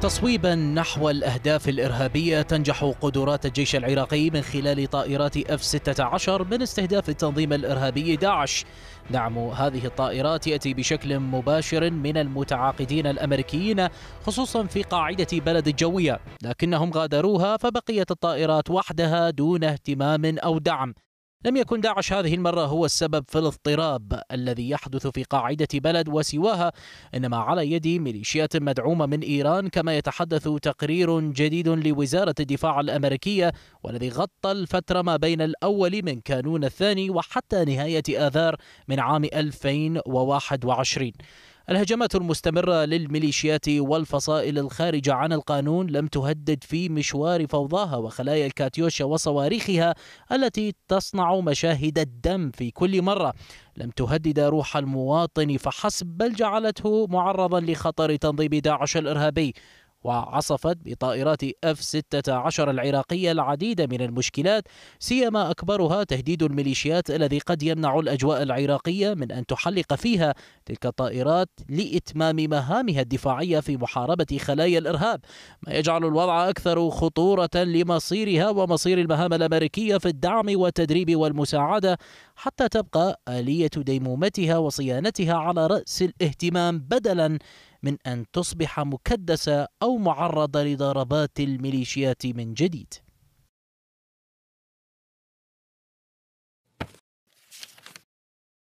تصويبا نحو الأهداف الإرهابية تنجح قدرات الجيش العراقي من خلال طائرات F-16 من استهداف التنظيم الإرهابي داعش دعم هذه الطائرات يأتي بشكل مباشر من المتعاقدين الأمريكيين خصوصا في قاعدة بلد الجوية لكنهم غادروها فبقيت الطائرات وحدها دون اهتمام أو دعم لم يكن داعش هذه المرة هو السبب في الاضطراب الذي يحدث في قاعدة بلد وسواها إنما على يد ميليشيات مدعومة من إيران كما يتحدث تقرير جديد لوزارة الدفاع الأمريكية والذي غطى الفترة ما بين الأول من كانون الثاني وحتى نهاية آذار من عام 2021 الهجمات المستمرة للميليشيات والفصائل الخارجة عن القانون لم تهدد في مشوار فوضاها وخلايا الكاتيوشا وصواريخها التي تصنع مشاهد الدم في كل مرة لم تهدد روح المواطن فحسب بل جعلته معرضا لخطر تنظيم داعش الإرهابي وعصفت بطايرات اف F-16 العراقية العديد من المشكلات سيما أكبرها تهديد الميليشيات الذي قد يمنع الأجواء العراقية من أن تحلق فيها تلك الطائرات لإتمام مهامها الدفاعية في محاربة خلايا الإرهاب ما يجعل الوضع أكثر خطورة لمصيرها ومصير المهام الأمريكية في الدعم والتدريب والمساعدة حتى تبقى آلية ديمومتها وصيانتها على رأس الاهتمام بدلا من أن تصبح مكدسة أو معرضة لضربات الميليشيات من جديد